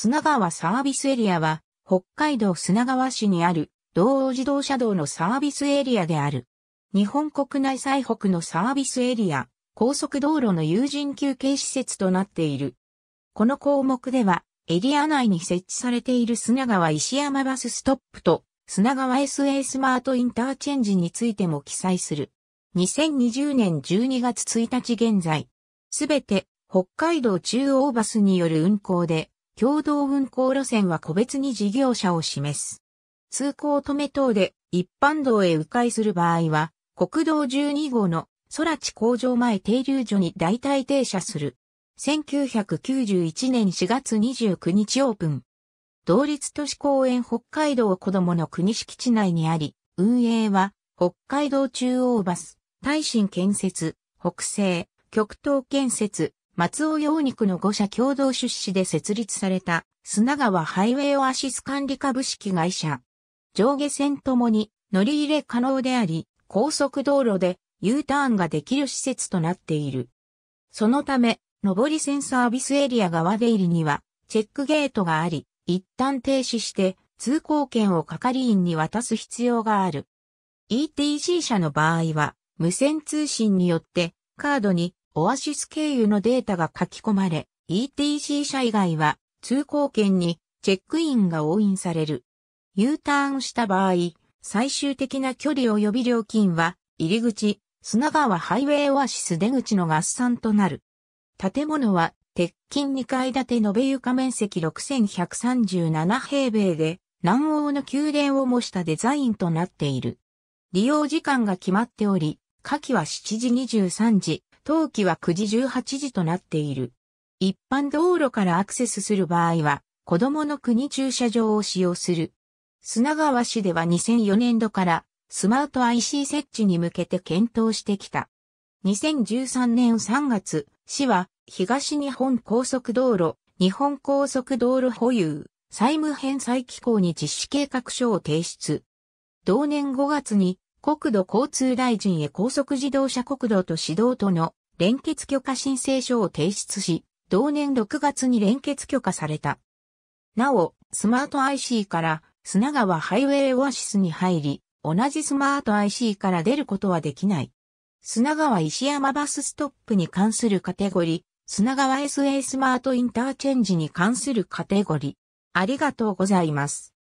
砂川サービスエリアは、北海道砂川市にある、道央自動車道のサービスエリアである。日本国内最北のサービスエリア、高速道路の有人休憩施設となっている。この項目では、エリア内に設置されている砂川石山バスストップと砂川 SA スマートインターチェンジについても記載する。2020年12月1日現在、すべて北海道中央バスによる運行で共同運行路線は個別に事業者を示す。通行止め等で一般道へ迂回する場合は、国道12号の空地工場前停留所に代替停車する。1991年4月29日オープン。同立都市公園北海道子供の国敷地内にあり、運営は北海道中央バス、耐震建設、北西、極東建設、松尾洋肉の5社共同出資で設立された、砂川ハイウェイオアシス管理株式会社。上下線ともに乗り入れ可能であり、高速道路で U ターンができる施設となっている。そのため、上り線サービスエリア側出入りには、チェックゲートがあり、一旦停止して、通行券を係員に渡す必要がある。ETC 社の場合は、無線通信によって、カードにオアシス経由のデータが書き込まれ、ETC 車以外は通行券にチェックインが押印される。U ターンした場合、最終的な距離及び料金は入り口、砂川ハイウェイオアシス出口の合算となる。建物は鉄筋2階建て延べ床面積6137平米で、南欧の宮殿を模したデザインとなっている。利用時間が決まっており、夏季は7時23時、冬季は9時18時となっている。一般道路からアクセスする場合は、子供の国駐車場を使用する。砂川市では2004年度からスマート IC 設置に向けて検討してきた。2013年3月、市は東日本高速道路、日本高速道路保有、債務返済機構に実施計画書を提出。同年5月に国土交通大臣へ高速自動車国道と指導との連結許可申請書を提出し、同年6月に連結許可された。なお、スマート IC から砂川ハイウェイオアシスに入り、同じスマート IC から出ることはできない。砂川石山バスストップに関するカテゴリー、砂川 SA スマートインターチェンジに関するカテゴリー。ありがとうございます。